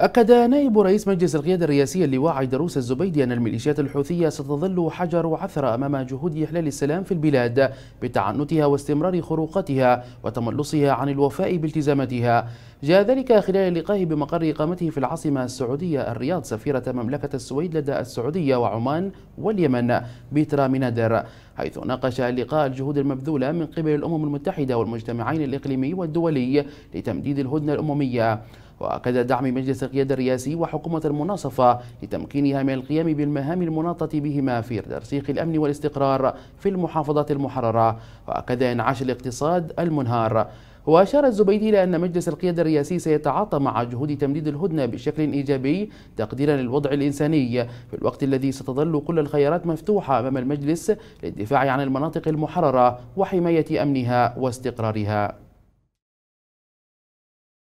أكد نائب رئيس مجلس القيادة الرئاسية اللواء عيدروس الزبيدي أن الميليشيات الحوثية ستظل حجر عثرة أمام جهود إحلال السلام في البلاد بتعنتها واستمرار خروقاتها وتملصها عن الوفاء بالتزاماتها جاء ذلك خلال لقائه بمقر إقامته في العاصمة السعودية الرياض سفيرة مملكة السويد لدى السعودية وعمان واليمن بيترا منادر حيث ناقش اللقاء الجهود المبذولة من قبل الأمم المتحدة والمجتمعين الإقليمي والدولي لتمديد الهدنة الأممية وأكد دعم مجلس القيادة الرئاسي وحكومة المناصفة لتمكينها من القيام بالمهام المناطة بهما في ترسيخ الأمن والاستقرار في المحافظات المحررة وأكد إنعاش الاقتصاد المنهار وأشار الزبيدي إلى أن مجلس القيادة الرئاسي سيتعاطى مع جهود تمديد الهدنة بشكل إيجابي تقديرا للوضع الإنساني في الوقت الذي ستظل كل الخيارات مفتوحة أمام المجلس للدفاع عن المناطق المحررة وحماية أمنها واستقرارها